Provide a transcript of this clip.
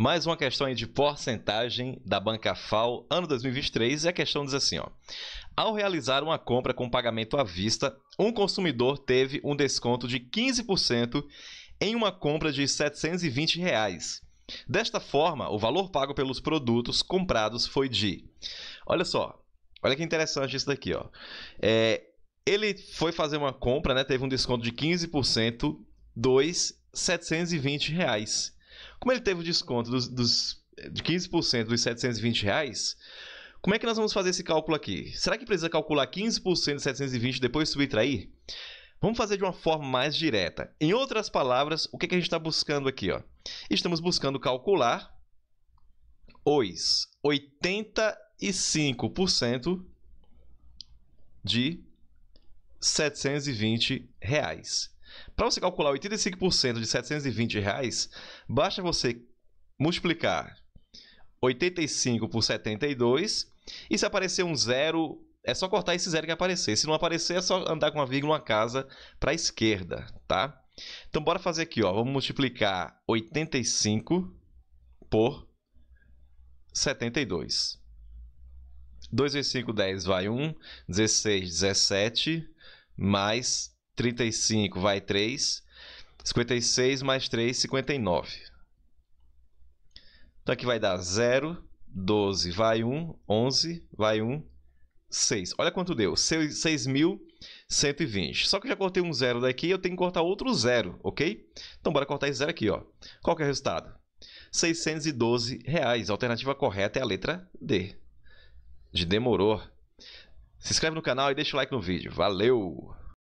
Mais uma questão aí de porcentagem da banca FAO ano 2023 e a questão diz assim, ó. Ao realizar uma compra com pagamento à vista, um consumidor teve um desconto de 15% em uma compra de R$ 720. Reais. Desta forma, o valor pago pelos produtos comprados foi de. Olha só, olha que interessante isso daqui, ó. É, ele foi fazer uma compra, né? Teve um desconto de 15%, R$ 720 reais. Como ele teve o desconto dos, dos, eh, de 15% dos 720 reais, como é que nós vamos fazer esse cálculo aqui? Será que precisa calcular 15% de 720 e depois subtrair? Vamos fazer de uma forma mais direta. Em outras palavras, o que, é que a gente está buscando aqui? Ó? Estamos buscando calcular os 85% de 720 reais. Para você calcular 85% de 720 reais, basta você multiplicar 85 por 72 e se aparecer um zero, é só cortar esse zero que aparecer. Se não aparecer, é só andar com a vírgula uma casa para a esquerda, tá? Então, bora fazer aqui, ó. Vamos multiplicar 85 por 72. 2 vezes 5, 10, vai 1. 16, 17, mais 35 vai 3. 56 mais 3, 59. Então aqui vai dar 0, 12 vai 1, 11 vai 1, 6. Olha quanto deu, 6.120. Só que eu já cortei um zero daqui, eu tenho que cortar outro zero, ok? Então bora cortar esse zero aqui, ó. Qual que é o resultado? 612 reais. A alternativa correta é a letra D. De demorou. Se inscreve no canal e deixa o like no vídeo. Valeu!